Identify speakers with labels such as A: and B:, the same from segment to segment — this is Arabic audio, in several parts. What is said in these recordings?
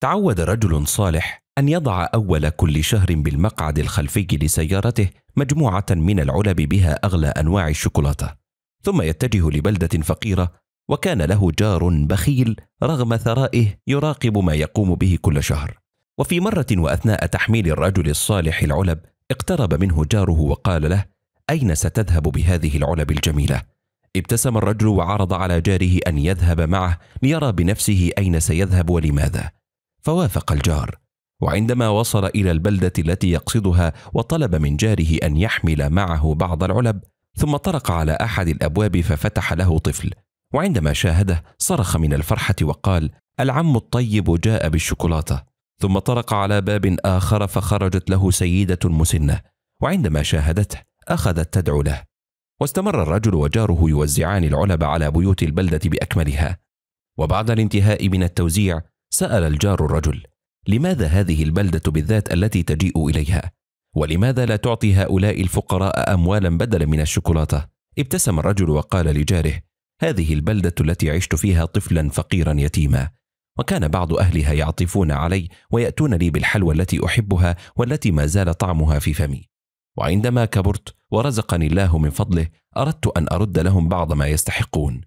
A: تعود رجل صالح أن يضع أول كل شهر بالمقعد الخلفي لسيارته مجموعة من العلب بها أغلى أنواع الشوكولاتة، ثم يتجه لبلدة فقيرة، وكان له جار بخيل رغم ثرائه يراقب ما يقوم به كل شهر. وفي مرة وأثناء تحميل الرجل الصالح العلب، اقترب منه جاره وقال له: أين ستذهب بهذه العلب الجميلة؟ ابتسم الرجل وعرض على جاره أن يذهب معه ليرى بنفسه أين سيذهب ولماذا. فوافق الجار وعندما وصل الى البلده التي يقصدها وطلب من جاره ان يحمل معه بعض العلب ثم طرق على احد الابواب ففتح له طفل وعندما شاهده صرخ من الفرحه وقال العم الطيب جاء بالشوكولاته ثم طرق على باب اخر فخرجت له سيده مسنه وعندما شاهدته اخذت تدعو له واستمر الرجل وجاره يوزعان العلب على بيوت البلده باكملها وبعد الانتهاء من التوزيع سأل الجار الرجل: لماذا هذه البلدة بالذات التي تجيء إليها؟ ولماذا لا تعطي هؤلاء الفقراء أموالا بدلا من الشوكولاتة؟ ابتسم الرجل وقال لجاره: هذه البلدة التي عشت فيها طفلا فقيرا يتيما، وكان بعض أهلها يعطفون علي ويأتون لي بالحلوى التي أحبها والتي ما زال طعمها في فمي. وعندما كبرت ورزقني الله من فضله أردت أن أرد لهم بعض ما يستحقون.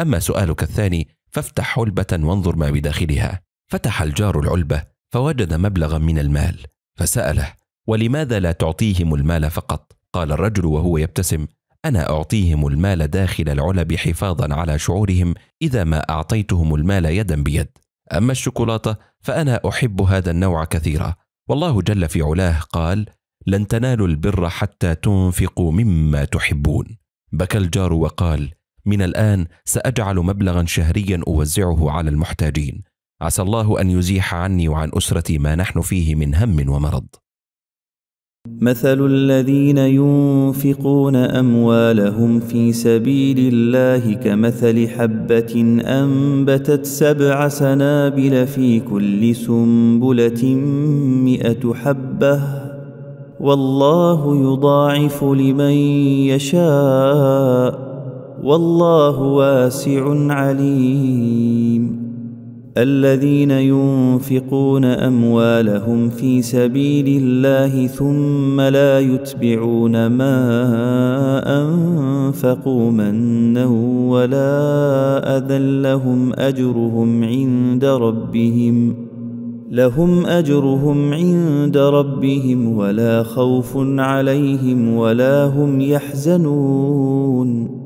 A: أما سؤالك الثاني فافتح حلبة وانظر ما بداخلها. فتح الجار العلبة فوجد مبلغا من المال فسأله ولماذا لا تعطيهم المال فقط؟ قال الرجل وهو يبتسم أنا أعطيهم المال داخل العلب حفاظا على شعورهم إذا ما أعطيتهم المال يدا بيد أما الشوكولاتة فأنا أحب هذا النوع كثيرا والله جل في علاه قال لن تنالوا البر حتى تنفقوا مما تحبون بكى الجار وقال من الآن سأجعل مبلغا شهريا أوزعه على المحتاجين عسى الله ان يزيح عني وعن اسرتي ما نحن فيه من هم ومرض
B: مثل الذين ينفقون اموالهم في سبيل الله كمثل حبه انبتت سبع سنابل في كل سنبله مئه حبه والله يضاعف لمن يشاء والله واسع عليم الذين ينفقون اموالهم في سبيل الله ثم لا يتبعون ما انفقوا منا ولا اذى لهم اجرهم عند ربهم لهم اجرهم عند ربهم ولا خوف عليهم ولا هم يحزنون